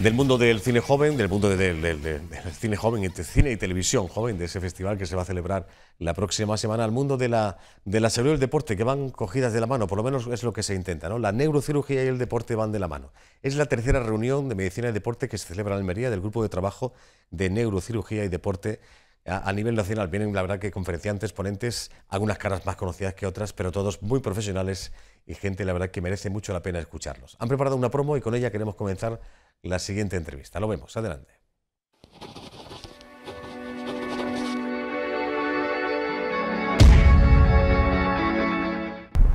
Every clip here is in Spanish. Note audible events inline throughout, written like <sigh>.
del mundo del cine joven, del mundo del, cine joven, entre cine y televisión joven, de ese festival que se va a celebrar la próxima semana, al mundo de la, de la salud y el deporte, que van cogidas de la mano, por lo menos es lo que se intenta, ¿no? La neurocirugía y el deporte van de la mano. Es la tercera reunión de medicina y deporte que se celebra en Almería del grupo de trabajo de neurocirugía y deporte a, nivel nacional. Vienen, la verdad, que conferenciantes, ponentes, algunas caras más conocidas que otras, pero todos muy profesionales y gente, la verdad, que merece mucho la pena escucharlos. Han preparado una promo y con ella queremos comenzar la siguiente entrevista. Lo vemos, adelante.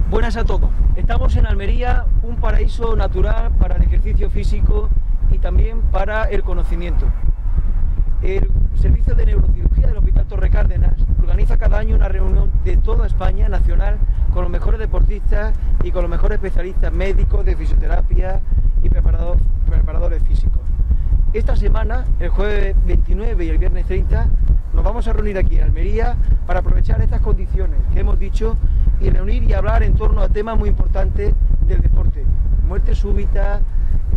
Buenas a todos. Estamos en Almería, un paraíso natural para el ejercicio físico y también para el conocimiento. El Servicio de Neurocirugía del Hospital Torre Cárdenas organiza cada año una reunión de toda España nacional con los mejores deportistas y con los mejores especialistas médicos de fisioterapia y preparadores físicos. Esta semana, el jueves 29 y el viernes 30, nos vamos a reunir aquí en Almería para aprovechar estas condiciones que hemos dicho y reunir y hablar en torno a temas muy importantes del deporte. Muerte súbita,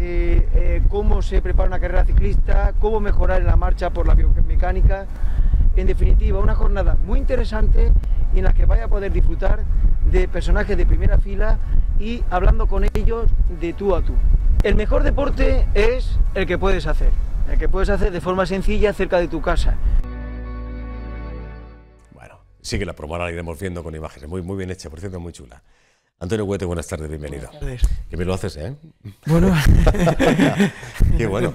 eh, eh, cómo se prepara una carrera ciclista, cómo mejorar en la marcha por la biomecánica. En definitiva, una jornada muy interesante en la que vaya a poder disfrutar de personajes de primera fila y hablando con ellos de tú a tú. El mejor deporte es el que puedes hacer, el que puedes hacer de forma sencilla cerca de tu casa. Bueno, sí que la probará, la iremos viendo con imágenes. Muy, muy bien hecha, por cierto, muy chula. Antonio Huete, buenas tardes, bienvenido. Que me lo haces, ¿eh? Bueno. <laughs> Qué bueno.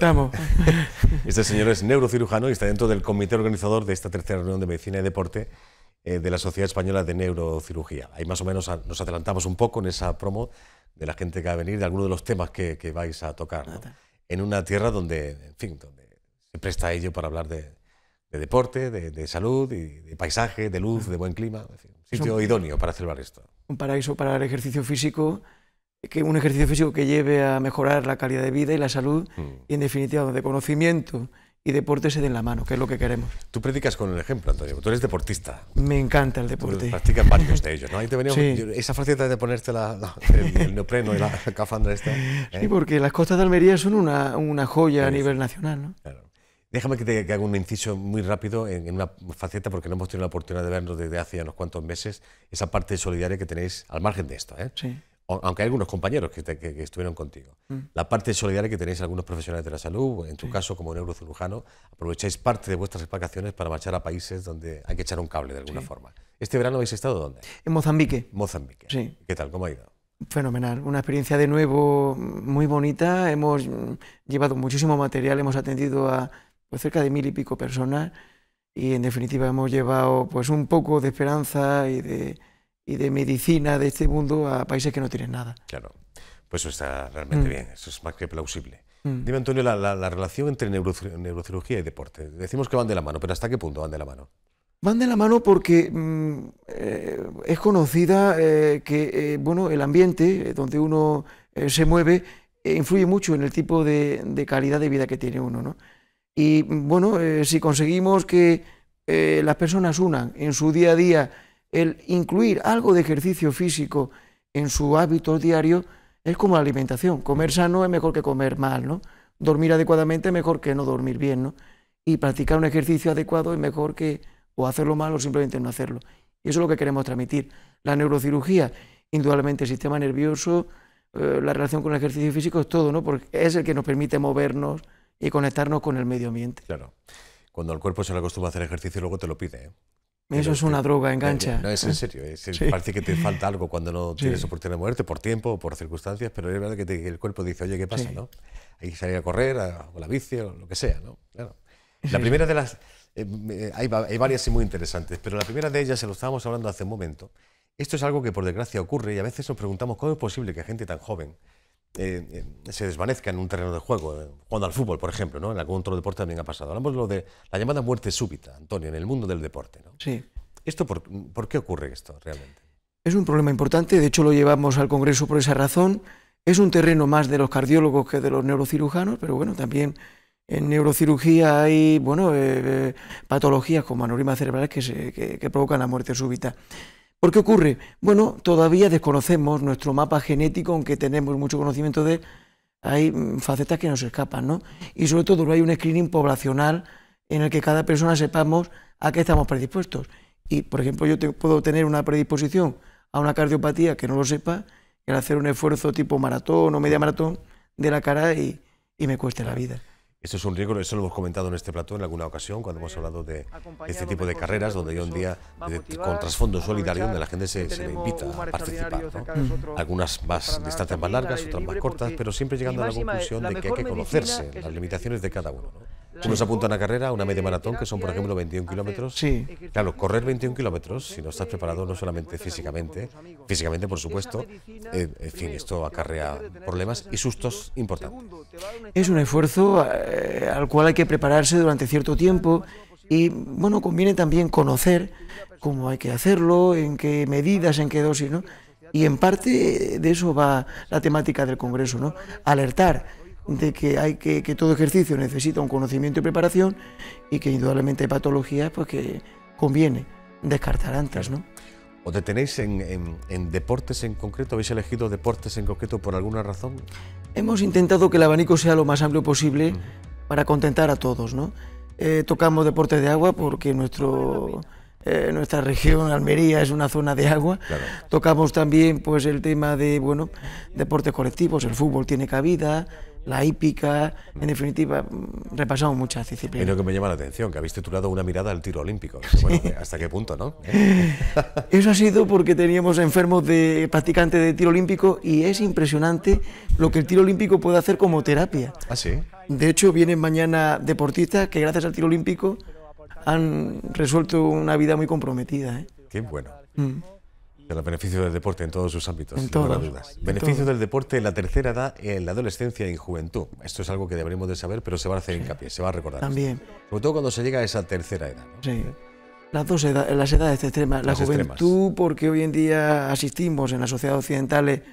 Este señor es neurocirujano y está dentro del comité organizador de esta tercera reunión de medicina y deporte eh, de la Sociedad Española de Neurocirugía. Ahí más o menos nos adelantamos un poco en esa promo de la gente que va a venir, de algunos de los temas que, vais a tocar. ¿no? En una tierra donde, en fin, donde se presta a ello para hablar de, deporte, de, salud, de paisaje, de luz, de buen clima. sitio idóneo para celebrar esto un paraíso para el ejercicio físico, que un ejercicio físico que lleve a mejorar la calidad de vida y la salud, mm. y en definitiva, donde conocimiento y deporte se den la mano, que es lo que queremos. Tú predicas con el ejemplo, Antonio. Tú eres deportista. Me encanta el deporte. Tú varios de ellos, ¿no? Ahí te venía sí. esa faceta de ponerte el, neopreno y la, <laughs> cafandra esta. Sí, ¿eh? porque las costas de Almería son una, joya a nivel nacional, ¿no? Claro. Déjame que te haga un inciso muy rápido en, una faceta, porque no hemos tenido la oportunidad de vernos desde hace unos cuantos meses, esa parte solidaria que tenéis al margen de esto. ¿eh? aunque hay algunos compañeros que, estuvieron contigo. Mm. La parte solidaria que tenéis algunos profesionales de la salud, en tu caso como neurocirujano, aprovecháis parte de vuestras vacaciones para marchar a países donde hay que echar un cable de alguna forma. ¿Este verano habéis estado dónde? En Mozambique. Mozambique. Sí. ¿Qué tal? ¿Cómo ha ido? Fenomenal, una experiencia de nuevo muy bonita. Hemos llevado muchísimo material, hemos atendido a pues, cerca de mil y pico personas y en definitiva hemos llevado pues un poco de esperanza y de, y de medicina de este mundo a países que no tienen nada. Claro, pues eso está realmente mm. bien, eso es más que plausible. Mm. Dime Antonio, la, relación entre neurocirugía y deporte. Decimos que van de la mano, pero ¿hasta qué punto van de la mano? Van de la mano porque mm, eh, es conocida eh, que eh, bueno, el ambiente donde uno se mueve influye mucho en el tipo de, de calidad de vida que tiene uno. ¿no? Y bueno, eh, si conseguimos que eh, las personas unan en su día a día el incluir algo de ejercicio físico en su hábito diario, es como la alimentación. Comer sano es mejor que comer mal, ¿no? Dormir adecuadamente es mejor que no dormir bien, ¿no? Y practicar un ejercicio adecuado es mejor que o hacerlo mal o simplemente no hacerlo. Y eso es lo que queremos transmitir. La neurocirugía, indudablemente el sistema nervioso, eh, la relación con el ejercicio físico es todo, ¿no? Porque es el que nos permite movernos, y conectarnos con el medio ambiente. Claro. Cuando el cuerpo se le acostumbra a hacer ejercicio, luego te lo pide. ¿eh? Eso es una droga, engancha. No, es en serio. Es, Parece que te falta algo cuando no tienes oportunidad de moverte por tiempo o por circunstancias, pero es verdad que, el cuerpo dice, oye, ¿qué pasa? ¿no? Hay que salir a correr, o la bici, o lo que sea. ¿no? Claro. La primera de las... Eh, hay, varias y muy interesantes, pero la primera de ellas, se lo estábamos hablando hace un momento, esto es algo que por desgracia ocurre y a veces nos preguntamos cómo es posible que gente tan joven se desvanezca en un terreno de juego, cuando eh, al fútbol, por ejemplo, en algún otro deporte también ha pasado. Hablamos lo de la llamada muerte súbita, Antonio, en el mundo del deporte. Sí. ¿Esto por, qué ocurre esto realmente? Es un problema importante, de hecho lo llevamos al Congreso por esa razón. Es un terreno más de los cardiólogos que de los neurocirujanos, pero bueno, también en neurocirugía hay bueno, eh, eh, patologías como anorimas cerebrales que provocan la muerte súbita. ¿Por qué ocurre? Bueno, todavía desconocemos nuestro mapa genético, aunque tenemos mucho conocimiento de él, hay mm, facetas que nos escapan, ¿no? Y sobre todo hay un screening poblacional en el que cada persona sepamos a qué estamos predispuestos. Y, por ejemplo, yo puedo tener una predisposición a una cardiopatía que no lo sepa, que al hacer un esfuerzo tipo maratón o media maratón de la cara y me cueste la vida. Eso es un riesgo, eso lo hemos comentado en este plató en alguna ocasión, cuando hemos hablado de este tipo de carreras, donde hay un día, de, con trasfondo solidario, donde la gente se, le invita a participar. Mm. Algunas más distancias más largas, otras más cortas, pero siempre llegando a la conclusión de que hay que conocerse las limitaciones de cada uno. Uno nos apunta a una carrera, una media maratón, que son por ejemplo 21 kilómetros. Sí. Claro, correr 21 kilómetros, si no estás preparado no solamente físicamente, físicamente por supuesto, eh, en fin, esto acarrea problemas y sustos importantes. Es un esfuerzo eh, al cual hay que prepararse durante cierto tiempo y bueno, conviene también conocer cómo hay que hacerlo, en qué medidas, en qué dosis, ¿no? Y en parte de eso va la temática del Congreso, ¿no? Alertar de que, hay que, que todo ejercicio necesita un conocimiento y preparación y que indudablemente hay patologías pues, que conviene descartar antes. ¿no? ¿O detenéis en, en, en, deportes en concreto? ¿Habéis elegido deportes en concreto por alguna razón? Hemos intentado que el abanico sea lo más amplio posible para contentar a todos. ¿no? Eh, tocamos deportes de agua porque nuestro, eh, nuestra región, Almería, es una zona de agua. Tocamos también pues, el tema de bueno, deportes colectivos, el fútbol tiene cabida, la hípica, en definitiva, mm, repasamos muchas disciplinas. Y lo que me llama la atención, que habéis titulado una mirada al tiro olímpico. Bueno, ¿hasta qué punto, no? ¿Eh? <laughs> Eso ha sido porque teníamos enfermos de practicantes de tiro olímpico y es impresionante lo que el tiro olímpico puede hacer como terapia. Ah, sí. De hecho, vienen mañana deportistas que gracias al tiro olímpico han resuelto una vida muy comprometida. ¿eh? Qué bueno. Mm de los beneficio del deporte en todos sus ámbitos, en dudas. beneficio del deporte en la tercera edad, en la adolescencia y en juventud. Esto es algo que deberíamos de saber, pero se va a hacer hincapié, se va a recordar. También. Sobre todo cuando se llega a esa tercera edad. Sí. Las dos edades, las edades extremas. La juventud, porque hoy en día asistimos en las sociedades occidentales eh,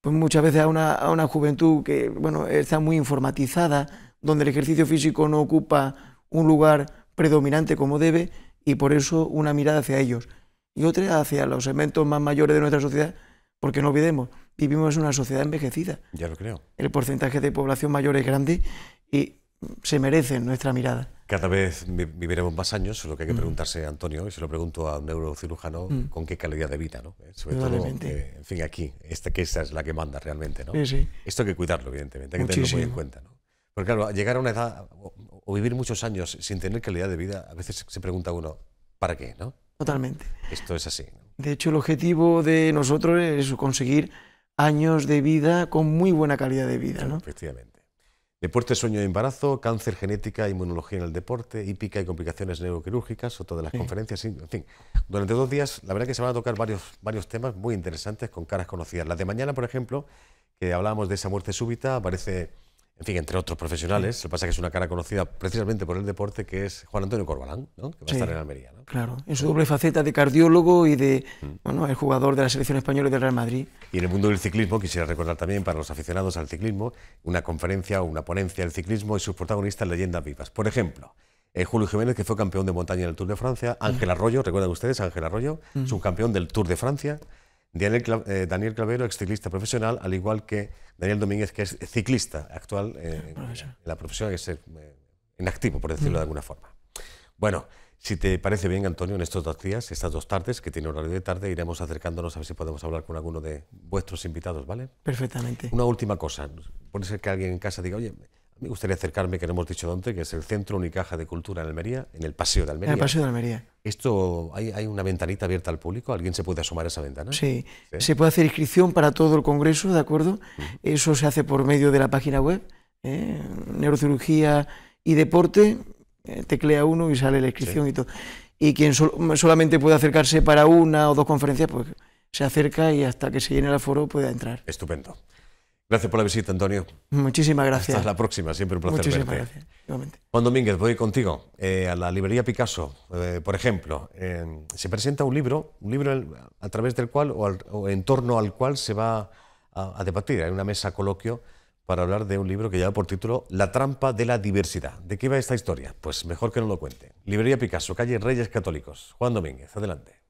pues muchas veces a una, a una juventud que bueno, está muy informatizada, donde el ejercicio físico no ocupa un lugar predominante como debe y por eso una mirada hacia ellos y otra hacia los segmentos más mayores de nuestra sociedad, porque no olvidemos, vivimos en una sociedad envejecida. Ya lo creo. El porcentaje de población mayor es grande y se merece nuestra mirada. Cada vez viviremos más años, lo que hay que mm. preguntarse a Antonio, y se lo pregunto a un neurocirujano, mm. con qué calidad de vida, ¿no? Eh, sobre todo, eh, en fin, aquí, esta, que esa es la que manda realmente, ¿no? Sí, sí. Esto hay que cuidarlo, evidentemente, hay que tenerlo muy en cuenta, ¿no? Porque claro, llegar a una edad o, o vivir muchos años sin tener calidad de vida, a veces se pregunta uno, ¿para qué, no? Totalmente. Esto es así. De hecho, el objetivo de nosotros es conseguir años de vida con muy buena calidad de vida. Efectivamente. Deporte, sueño y embarazo, cáncer, genética, inmunología en el deporte, hípica y complicaciones neuroquirúrgicas, o de las conferencias. En fin, durante dos días, la verdad que se van a tocar varios, varios temas muy interesantes con caras conocidas. La de mañana, por ejemplo, que hablábamos de esa muerte súbita, aparece en fin, entre otros profesionales. Lo que pasa es que es una cara conocida precisamente por el deporte, que es Juan Antonio Corbalán, ¿no? que va a estar en Almería. Claro, en su doble faceta de cardiólogo y de, mm. bueno, el jugador de la selección española y del Real Madrid. Y en el mundo del ciclismo, quisiera recordar también para los aficionados al ciclismo, una conferencia o una ponencia del ciclismo y sus protagonistas leyendas vivas. Por ejemplo, eh, Julio Jiménez, que fue campeón de montaña en el Tour de Francia, Ángel mm. Arroyo, recuerdan ustedes, Ángel Arroyo, mm. campeón del Tour de Francia, eh, Daniel, Clavero, ciclista profesional, al igual que Daniel Domínguez, que es ciclista actual eh, ah, en la profesión, que es en eh, inactivo, por decirlo de mm. alguna forma. Bueno, si te parece bien, Antonio, en estos dos días, estas dos tardes, que tiene horario de tarde, iremos acercándonos a ver si podemos hablar con alguno de vuestros invitados, ¿vale? Perfectamente. Una última cosa. Puede ser que alguien en casa diga, oye, me gustaría acercarme, que no hemos dicho antes, que es el Centro Unicaja de Cultura en Almería, en el Paseo de Almería. En el Paseo de Almería. ¿Esto, hay, una ventanita abierta al público? ¿Alguien se puede asomar a esa ventana? Sí, se puede hacer inscripción para todo el Congreso, ¿de acuerdo? Eso se hace por medio de la página web, ¿eh? Neurocirugía y Deporte, eh, teclea uno y sale la inscripción y todo. Y quien solamente puede acercarse para una o dos conferencias, pues se acerca y hasta que se llene el aforo puede entrar. Estupendo. Gracias por la visita, Antonio. Muchísimas gracias. Hasta la próxima, siempre un placer Muchísimas gracias, Juan Domínguez, voy contigo eh, a la librería Picasso, eh, por ejemplo. Eh, se presenta un libro, un libro a través del cual o, en torno al cual se va a, debatir. Hay una mesa coloquio para hablar de un libro que lleva por título La trampa de la diversidad. ¿De qué va esta historia? Pues mejor que no lo cuente. Librería Picasso, calle Reyes Católicos. Juan Domínguez, adelante.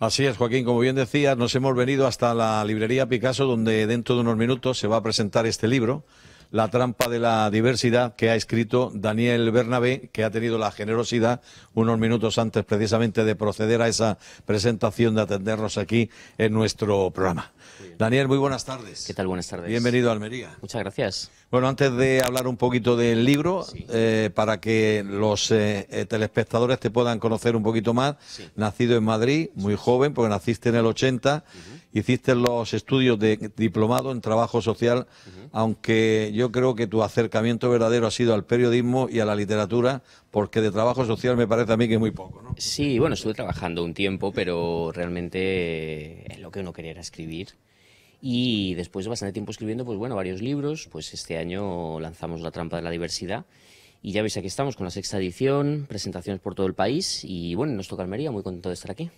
Así es, Joaquín. Como bien decías, nos hemos venido hasta la librería Picasso, donde dentro de unos minutos se va a presentar este libro la trampa de la diversidad que ha escrito Daniel Bernabé, que ha tenido la generosidad unos minutos antes precisamente de proceder a esa presentación, de atendernos aquí en nuestro programa. Daniel, muy buenas tardes. ¿Qué tal? Buenas tardes. Bienvenido a Almería. Muchas gracias. Bueno, antes de hablar un poquito del libro, eh, para que los eh, eh, telespectadores te puedan conocer un poquito más, nacido en Madrid, muy joven, porque naciste en el 80 hiciste los estudios de diplomado en trabajo social, aunque yo creo que tu acercamiento verdadero ha sido al periodismo y a la literatura, porque de trabajo social me parece a mí que es muy poco, ¿no? Sí, bueno, estuve trabajando un tiempo, pero realmente eh, es lo que uno quería era escribir. Y después de bastante tiempo escribiendo, pues bueno, varios libros, pues este año lanzamos La trampa de la diversidad. Y ya veis, aquí estamos con la sexta edición, presentaciones por todo el país y bueno, nos toca Almería, muy contento de estar aquí.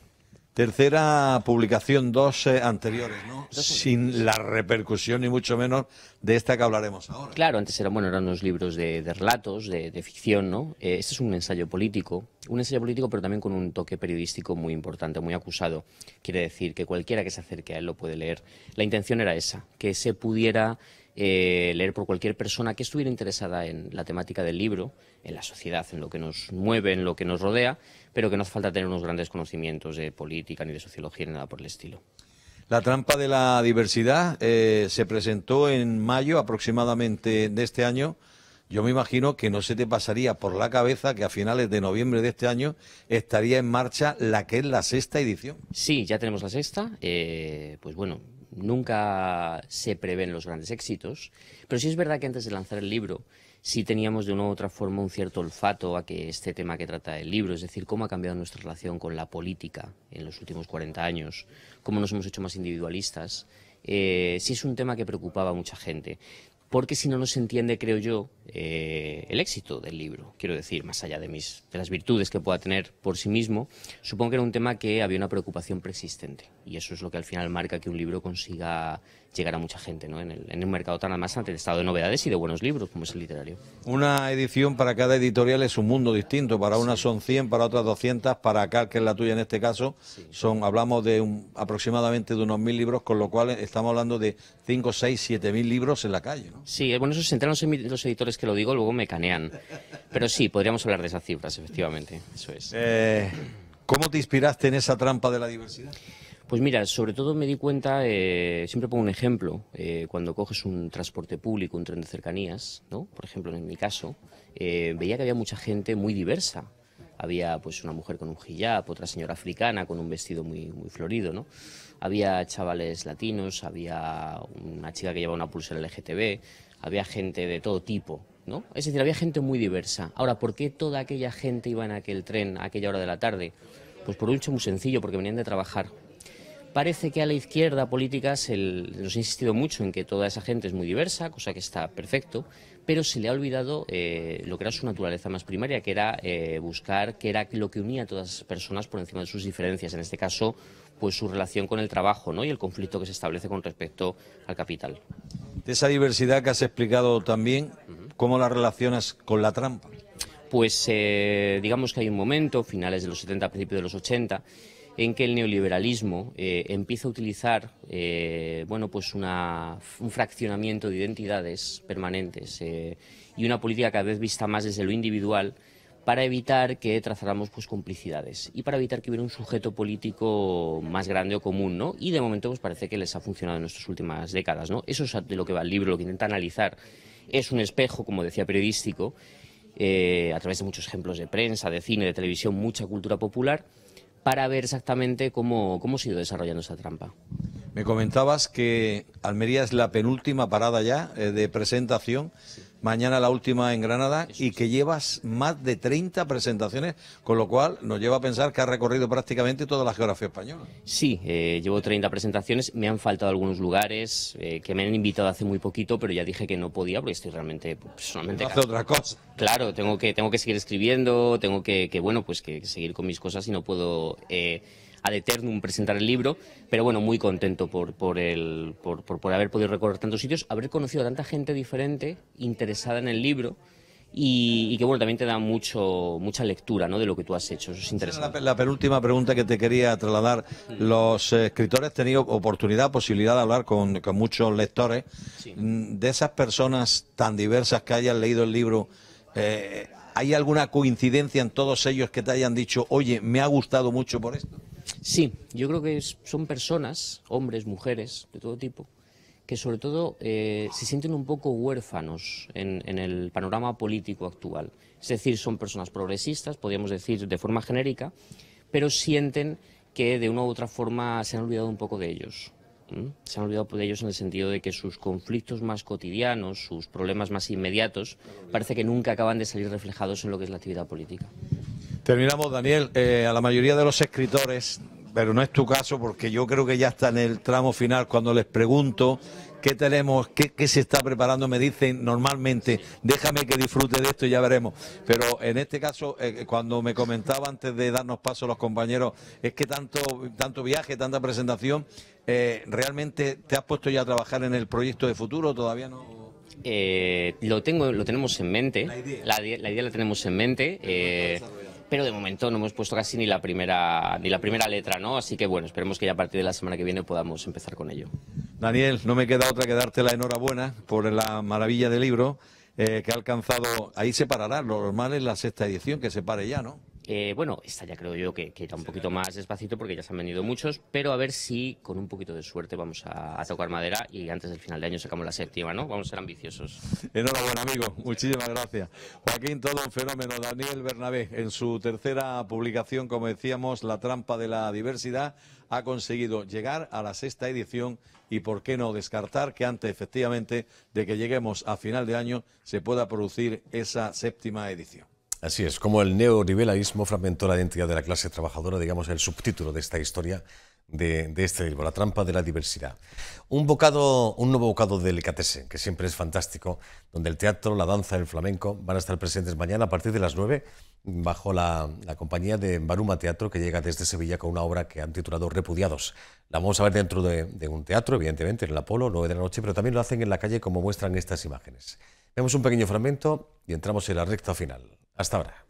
Tercera publicación, dos eh, anteriores, ¿no? Sin la repercusión, ni mucho menos, de esta que hablaremos ahora. Claro, antes eran, bueno, eran unos libros de, relatos, de, ficción, ¿no? Eh, este es un ensayo político, un ensayo político, pero también con un toque periodístico muy importante, muy acusado. Quiere decir que cualquiera que se acerque a él lo puede leer. La intención era esa, que se pudiera eh, leer por cualquier persona que estuviera interesada en la temática del libro, en la sociedad, en lo que nos mueve, en lo que nos rodea, pero que no hace falta tener unos grandes conocimientos de política ni de sociología ni nada por el estilo. La trampa de la diversidad eh, se presentó en mayo aproximadamente de este año. Yo me imagino que no se te pasaría por la cabeza que a finales de noviembre de este año estaría en marcha la que es la sexta edición. Sí, ya tenemos la sexta. Eh, pues bueno, nunca se prevén los grandes éxitos, pero sí es verdad que antes de lanzar el libro ...si teníamos de una u otra forma un cierto olfato a que este tema que trata el libro, es decir, cómo ha cambiado nuestra relación con la política en los últimos 40 años, cómo nos hemos hecho más individualistas, ...si eh, sí es un tema que preocupaba a mucha gente porque si no, no se entiende, creo yo, eh, el éxito del libro. Quiero decir, más allá de, mis, de las virtudes que pueda tener por sí mismo, supongo que era un tema que había una preocupación persistente. Y eso es lo que al final marca que un libro consiga llegar a mucha gente, ¿no? En el, en mercado tan ante el estado de novedades y de buenos libros, como es el literario. Una edición para cada editorial es un mundo distinto. Para una son 100, para otras 200, para acá, que es la tuya en este caso, son hablamos de un, aproximadamente de unos mil libros, con lo cual estamos hablando de 5, 6, 7 mil libros en la calle, ¿no? Sí, bueno, eso se entran los, los editores que lo digo, luego me canean. Pero sí, podríamos hablar de esas cifras, efectivamente. Eso es. Eh, ¿Cómo te inspiraste en esa trampa de la diversidad? Pues mira, sobre todo me di cuenta, eh, siempre pongo un ejemplo, eh, cuando coges un transporte público, un tren de cercanías, ¿no? por ejemplo, en mi caso, veía que había mucha gente muy diversa, había pues una mujer con un hijab, otra señora africana con un vestido muy, muy florido, ¿no? Había chavales latinos, había una chica que llevaba una pulsera LGTB, había gente de todo tipo, ¿no? Es decir, había gente muy diversa. Ahora, ¿por qué toda aquella gente iba en aquel tren a aquella hora de la tarde? Pues por un hecho muy sencillo, porque venían de trabajar. Parece que a la izquierda política se nos ha insistido mucho en que toda esa gente es muy diversa, cosa que está perfecto, pero se le ha olvidado eh, lo que era su naturaleza más primaria, que era eh, buscar qué era lo que unía a todas las personas por encima de sus diferencias, en este caso, pues su relación con el trabajo y el conflicto que se establece con respecto al capital. De esa diversidad que has explicado también, ¿cómo la relacionas con la trampa? Pues eh, digamos que hay un momento, finales de los 70, principios de los 80, en que el neoliberalismo eh, empieza a utilizar eh, bueno, pues un fraccionamiento de identidades permanentes eh, y una política cada vez vista más desde lo individual para evitar que trazáramos pues, complicidades y para evitar que hubiera un sujeto político más grande o común, ¿no? Y de momento pues, parece que les ha funcionado en nuestras últimas décadas, ¿no? Eso es de lo que va el libro, lo que intenta analizar. Es un espejo, como decía, periodístico, a través de muchos ejemplos de prensa, de cine, de televisión, mucha cultura popular, para ver exactamente cómo, se ha ido desarrollando esa trampa. Me comentabas que Almería es la penúltima parada ya eh, de presentación mañana la última en Granada y que llevas más de 30 presentaciones, con lo cual nos lleva a pensar que has recorrido prácticamente toda la geografía española. Sí, eh, llevo 30 presentaciones, me han faltado algunos lugares eh, que me han invitado hace muy poquito, pero ya dije que no podía porque estoy realmente personalmente... Pues, hace otra cosa. Claro, tengo que, tengo que seguir escribiendo, tengo que, bueno, pues que seguir con mis cosas y no puedo... Eh, a eternum presentar el libro, pero bueno, muy contento por, por, el, por, por, haber podido recorrer tantos sitios, haber conocido a tanta gente diferente interesada en el libro. Y, que bueno, también te da mucho, mucha lectura ¿no? de lo que tú has hecho. Eso es interesante. La, la penúltima pregunta que te quería trasladar. Los eh, escritores han tenido oportunidad, posibilidad de hablar con, con muchos lectores. Mm, de esas personas tan diversas que hayan leído el libro, eh, ¿hay alguna coincidencia en todos ellos que te hayan dicho, oye, me ha gustado mucho por esto? Sí, yo creo que son personas, hombres, mujeres, de todo tipo, que sobre todo eh, se sienten un poco huérfanos en, el panorama político actual. Es decir, son personas progresistas, podríamos decir de forma genérica, pero sienten que de una u otra forma se han olvidado un poco de ellos. Se han olvidado de ellos en el sentido de que sus conflictos más cotidianos, sus problemas más inmediatos, parece que nunca acaban de salir reflejados en lo que es la actividad política. Terminamos, Daniel. Eh, a la mayoría de los escritores pero no es tu caso porque yo creo que ya está en el tramo final cuando les pregunto qué tenemos, qué, se está preparando, me dicen normalmente, déjame que disfrute de esto y ya veremos. Pero en este caso, eh, eh, cuando me comentaba antes de darnos paso los compañeros, es que tanto, tanto viaje, tanta presentación, eh, ¿realmente te has puesto ya a trabajar en el proyecto de futuro? ¿Todavía no? lo, tengo, lo tenemos en mente, la idea la, la, idea la tenemos en mente pero de momento no hemos puesto casi ni la primera ni la primera letra, ¿no? Así que bueno, esperemos que ya a partir de la semana que viene podamos empezar con ello. Daniel, no me queda otra que darte la enhorabuena por la maravilla del libro eh, que ha alcanzado. Ahí se parará, lo normal es la sexta edición que se pare ya, ¿no? Eh, bueno, esta ya creo yo que, que un poquito más despacito porque ya se han venido muchos, pero a ver si con un poquito de suerte vamos a, a tocar madera y antes del final de año sacamos la séptima, ¿no? Vamos a ser ambiciosos. Enhorabuena, amigo. Muchísimas gracias. Joaquín, todo un fenómeno. Daniel Bernabé, en su tercera publicación, como decíamos, La trampa de la diversidad, ha conseguido llegar a la sexta edición y por qué no descartar que antes efectivamente de que lleguemos a final de año se pueda producir esa séptima edición. Así es, como el neoliberalismo fragmentó la identidad de la clase trabajadora, digamos, el subtítulo de esta historia de, este libro, La trampa de la diversidad. Un bocado, un nuevo bocado de Licatese, que siempre es fantástico, donde el teatro, la danza, el flamenco van a estar presentes mañana a partir de las 9 bajo la, compañía de Baruma Teatro, que llega desde Sevilla con una obra que han titulado Repudiados. La vamos a ver dentro de, de un teatro, evidentemente, en el Apolo, 9 de la noche, pero también lo hacen en la calle como muestran estas imágenes. Vemos un pequeño fragmento y entramos en la recta final. Hasta ahora.